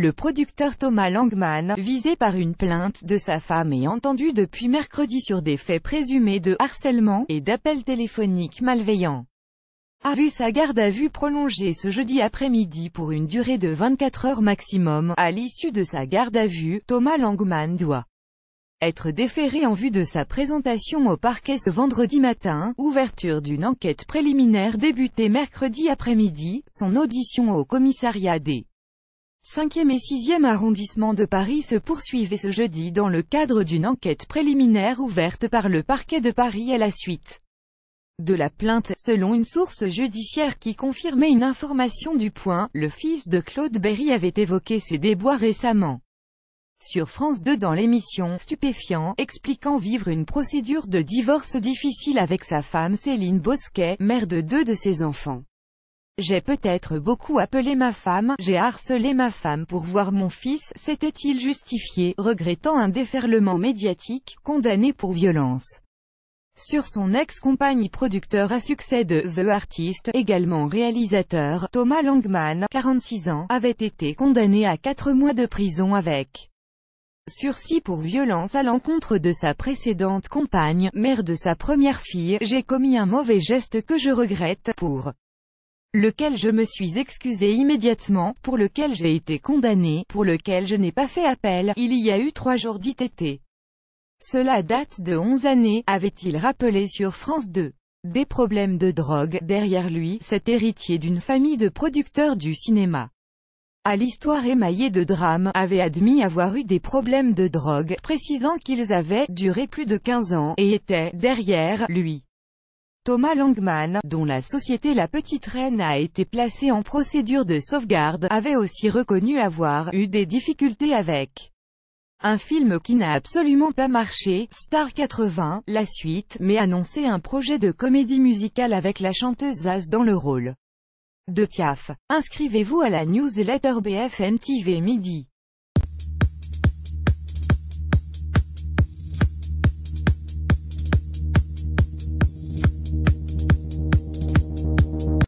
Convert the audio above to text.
Le producteur Thomas Langman, visé par une plainte de sa femme et entendu depuis mercredi sur des faits présumés de harcèlement et d'appels téléphoniques malveillants, a vu sa garde à vue prolongée ce jeudi après-midi pour une durée de 24 heures maximum. À l'issue de sa garde à vue, Thomas Langman doit être déféré en vue de sa présentation au parquet ce vendredi matin, ouverture d'une enquête préliminaire débutée mercredi après-midi, son audition au commissariat des 5e et 6e arrondissement de Paris se poursuivaient ce jeudi dans le cadre d'une enquête préliminaire ouverte par le parquet de Paris à la suite de la plainte, selon une source judiciaire qui confirmait une information du point, le fils de Claude Berry avait évoqué ses débois récemment. Sur France 2 dans l'émission « Stupéfiant », expliquant vivre une procédure de divorce difficile avec sa femme Céline Bosquet, mère de deux de ses enfants. J'ai peut-être beaucoup appelé ma femme, j'ai harcelé ma femme pour voir mon fils, s'était-il justifié, regrettant un déferlement médiatique, condamné pour violence. Sur son ex-compagne producteur à succès de The Artist, également réalisateur, Thomas Langman, 46 ans, avait été condamné à 4 mois de prison avec sursis pour violence à l'encontre de sa précédente compagne, mère de sa première fille, j'ai commis un mauvais geste que je regrette, pour lequel je me suis excusé immédiatement, pour lequel j'ai été condamné, pour lequel je n'ai pas fait appel, il y a eu trois jours d'ITT. Cela date de onze années, avait-il rappelé sur France 2. Des problèmes de drogue, derrière lui, cet héritier d'une famille de producteurs du cinéma à l'histoire émaillée de drames, avait admis avoir eu des problèmes de drogue, précisant qu'ils avaient duré plus de 15 ans, et étaient, derrière, lui. Thomas Langman, dont la société La Petite Reine a été placée en procédure de sauvegarde, avait aussi reconnu avoir eu des difficultés avec un film qui n'a absolument pas marché, Star 80, la suite, mais annoncé un projet de comédie musicale avec la chanteuse Zaz dans le rôle de Piaf. Inscrivez-vous à la newsletter BFM TV Midi.